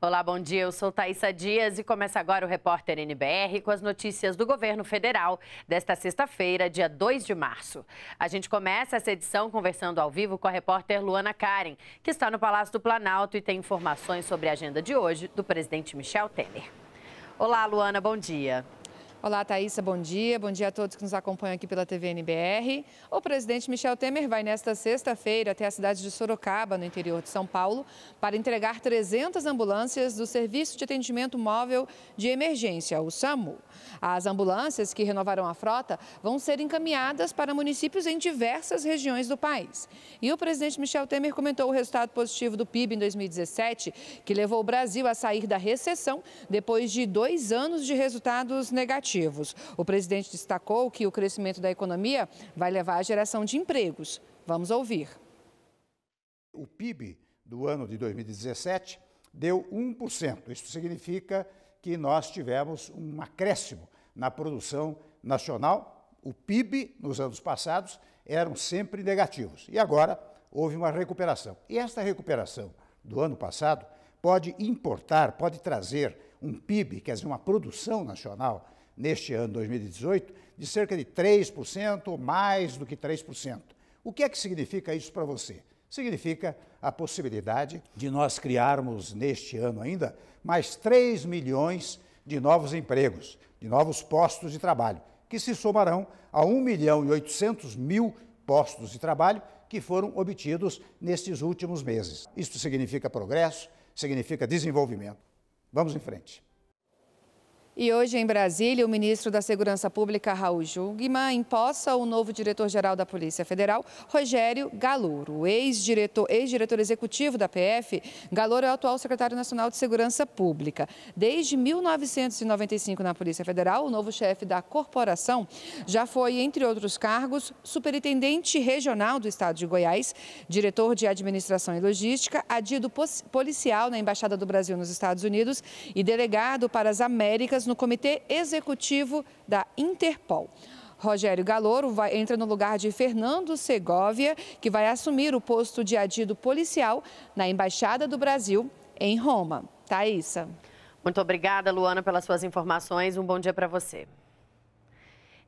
Olá, bom dia. Eu sou Thaisa Dias e começa agora o Repórter NBR com as notícias do governo federal desta sexta-feira, dia 2 de março. A gente começa essa edição conversando ao vivo com a repórter Luana Karen, que está no Palácio do Planalto e tem informações sobre a agenda de hoje do presidente Michel Temer. Olá, Luana, bom dia. Olá, Thaisa, bom dia. Bom dia a todos que nos acompanham aqui pela TV NBR. O presidente Michel Temer vai nesta sexta-feira até a cidade de Sorocaba, no interior de São Paulo, para entregar 300 ambulâncias do Serviço de Atendimento Móvel de Emergência, o SAMU. As ambulâncias que renovarão a frota vão ser encaminhadas para municípios em diversas regiões do país. E o presidente Michel Temer comentou o resultado positivo do PIB em 2017, que levou o Brasil a sair da recessão depois de dois anos de resultados negativos positivos. O presidente destacou que o crescimento da economia vai levar à geração de empregos. Vamos ouvir. O PIB do ano de 2017 deu 1%. Isso significa que nós tivemos um acréscimo na produção nacional. O PIB nos anos passados eram sempre negativos e agora houve uma recuperação. E esta recuperação do ano passado pode importar, pode trazer um PIB, quer dizer, uma produção nacional neste ano 2018 de cerca de 3%, ou mais do que 3%. O que é que significa isso para você? Significa a possibilidade de nós criarmos neste ano ainda mais 3 milhões de novos empregos, de novos postos de trabalho, que se somarão a 1 milhão e 800 mil postos de trabalho que foram obtidos nestes últimos meses. Isso significa progresso, significa desenvolvimento. Vamos em frente. E hoje, em Brasília, o ministro da Segurança Pública, Raul Jungmann, imposta o novo diretor-geral da Polícia Federal, Rogério Galouro. Ex-diretor ex executivo da PF, Galouro é o atual secretário nacional de Segurança Pública. Desde 1995 na Polícia Federal, o novo chefe da corporação já foi, entre outros cargos, superintendente regional do estado de Goiás, diretor de administração e logística, adido policial na Embaixada do Brasil nos Estados Unidos e delegado para as Américas no Comitê Executivo da Interpol. Rogério Galouro vai, entra no lugar de Fernando Segovia, que vai assumir o posto de adido policial na Embaixada do Brasil, em Roma. Thaísa. Muito obrigada, Luana, pelas suas informações. Um bom dia para você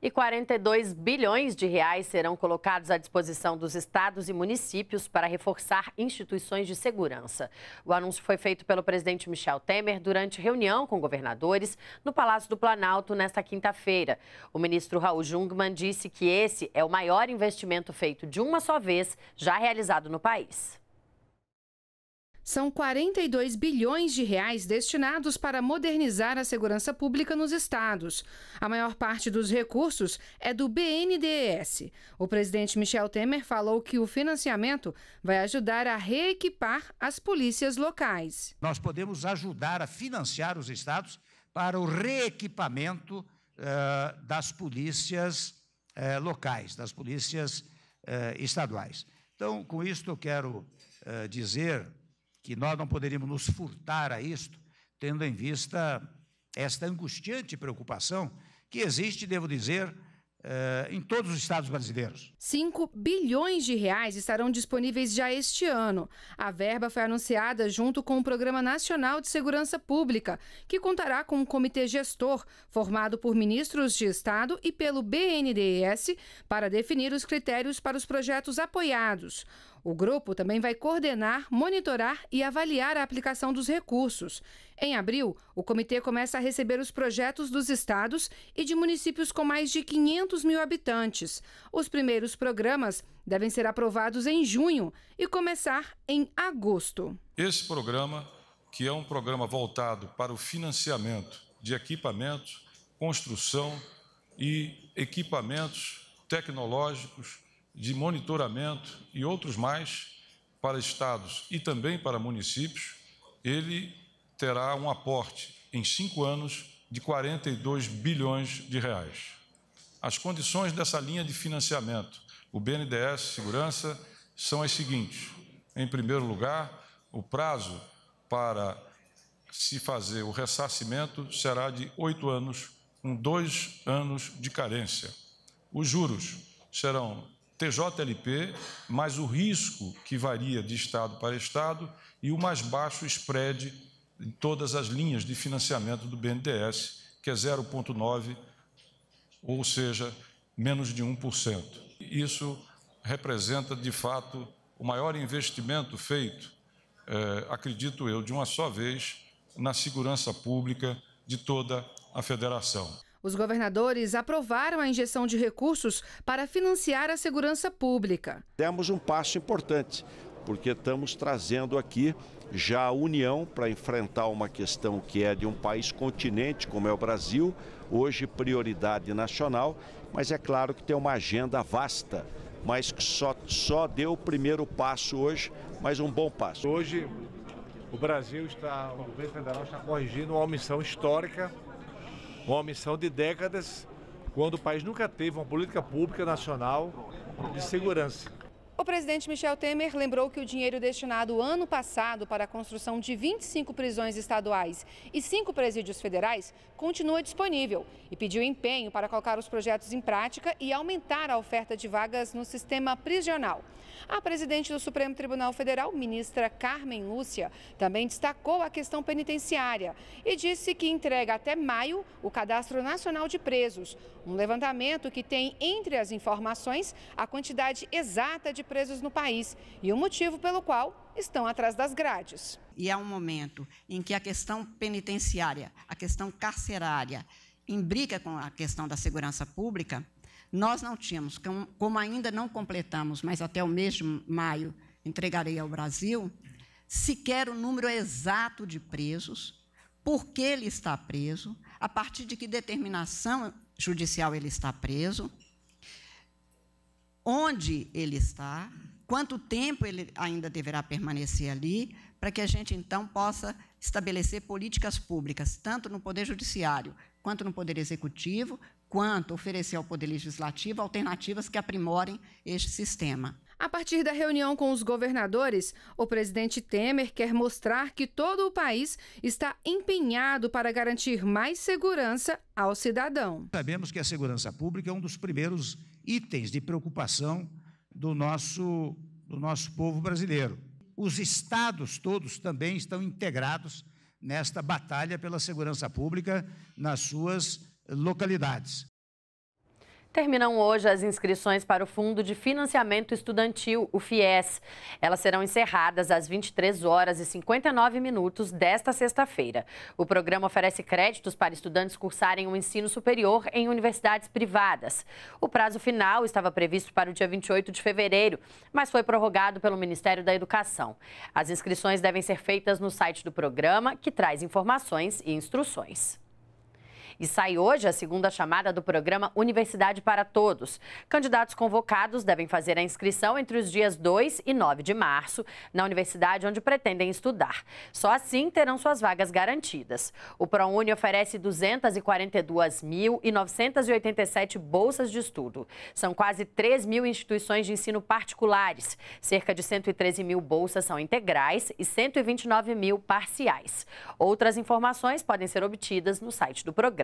e 42 bilhões de reais serão colocados à disposição dos estados e municípios para reforçar instituições de segurança. O anúncio foi feito pelo presidente Michel Temer durante reunião com governadores no Palácio do Planalto nesta quinta-feira. O ministro Raul Jungmann disse que esse é o maior investimento feito de uma só vez já realizado no país. São 42 bilhões de reais destinados para modernizar a segurança pública nos estados. A maior parte dos recursos é do BNDES. O presidente Michel Temer falou que o financiamento vai ajudar a reequipar as polícias locais. Nós podemos ajudar a financiar os estados para o reequipamento uh, das polícias uh, locais, das polícias uh, estaduais. Então, com isto, eu quero dizer que nós não poderíamos nos furtar a isto, tendo em vista esta angustiante preocupação que existe, devo dizer, eh, em todos os estados brasileiros. 5 bilhões de reais estarão disponíveis já este ano. A verba foi anunciada junto com o Programa Nacional de Segurança Pública, que contará com um comitê gestor formado por ministros de Estado e pelo BNDES para definir os critérios para os projetos apoiados. O grupo também vai coordenar, monitorar e avaliar a aplicação dos recursos. Em abril, o comitê começa a receber os projetos dos estados e de municípios com mais de 500 mil habitantes. Os primeiros programas devem ser aprovados em junho e começar em agosto. Esse programa, que é um programa voltado para o financiamento de equipamentos, construção e equipamentos tecnológicos de monitoramento e outros mais para estados e também para municípios, ele terá um aporte em cinco anos de 42 bilhões de reais. As condições dessa linha de financiamento, o BNDES Segurança, são as seguintes: em primeiro lugar, o prazo para se fazer o ressarcimento será de oito anos, com dois anos de carência. Os juros serão TJLP, mais o risco que varia de estado para estado e o mais baixo spread em todas as linhas de financiamento do BNDES, que é 0,9, ou seja, menos de 1%. Isso representa, de fato, o maior investimento feito, eh, acredito eu, de uma só vez, na segurança pública de toda a federação. Os governadores aprovaram a injeção de recursos para financiar a segurança pública. Demos um passo importante, porque estamos trazendo aqui já a união para enfrentar uma questão que é de um país continente como é o Brasil, hoje prioridade nacional, mas é claro que tem uma agenda vasta, mas que só, só deu o primeiro passo hoje, mas um bom passo. Hoje o Brasil está, o governo federal está corrigindo uma omissão histórica uma missão de décadas, quando o país nunca teve uma política pública nacional de segurança. O presidente Michel Temer lembrou que o dinheiro destinado ano passado para a construção de 25 prisões estaduais e 5 presídios federais continua disponível e pediu empenho para colocar os projetos em prática e aumentar a oferta de vagas no sistema prisional. A presidente do Supremo Tribunal Federal, ministra Carmen Lúcia, também destacou a questão penitenciária e disse que entrega até maio o Cadastro Nacional de Presos, um levantamento que tem entre as informações a quantidade exata de presos no país e o motivo pelo qual estão atrás das grades. E há um momento em que a questão penitenciária, a questão carcerária, imbrica com a questão da segurança pública, nós não tínhamos, como ainda não completamos, mas até o mês de maio entregarei ao Brasil, sequer o número exato de presos, por que ele está preso, a partir de que determinação judicial ele está preso, onde ele está, quanto tempo ele ainda deverá permanecer ali, para que a gente então possa estabelecer políticas públicas, tanto no Poder Judiciário, quanto no Poder Executivo, quanto oferecer ao Poder Legislativo alternativas que aprimorem este sistema. A partir da reunião com os governadores, o presidente Temer quer mostrar que todo o país está empenhado para garantir mais segurança ao cidadão. Sabemos que a segurança pública é um dos primeiros itens de preocupação do nosso, do nosso povo brasileiro. Os estados todos também estão integrados nesta batalha pela segurança pública nas suas localidades. Terminam hoje as inscrições para o Fundo de Financiamento Estudantil, o FIES. Elas serão encerradas às 23 horas e 59 minutos desta sexta-feira. O programa oferece créditos para estudantes cursarem o um ensino superior em universidades privadas. O prazo final estava previsto para o dia 28 de fevereiro, mas foi prorrogado pelo Ministério da Educação. As inscrições devem ser feitas no site do programa, que traz informações e instruções e sai hoje a segunda chamada do programa Universidade para Todos. Candidatos convocados devem fazer a inscrição entre os dias 2 e 9 de março na universidade onde pretendem estudar. Só assim terão suas vagas garantidas. O ProUni oferece 242.987 bolsas de estudo. São quase 3 mil instituições de ensino particulares. Cerca de 113 mil bolsas são integrais e 129 mil parciais. Outras informações podem ser obtidas no site do programa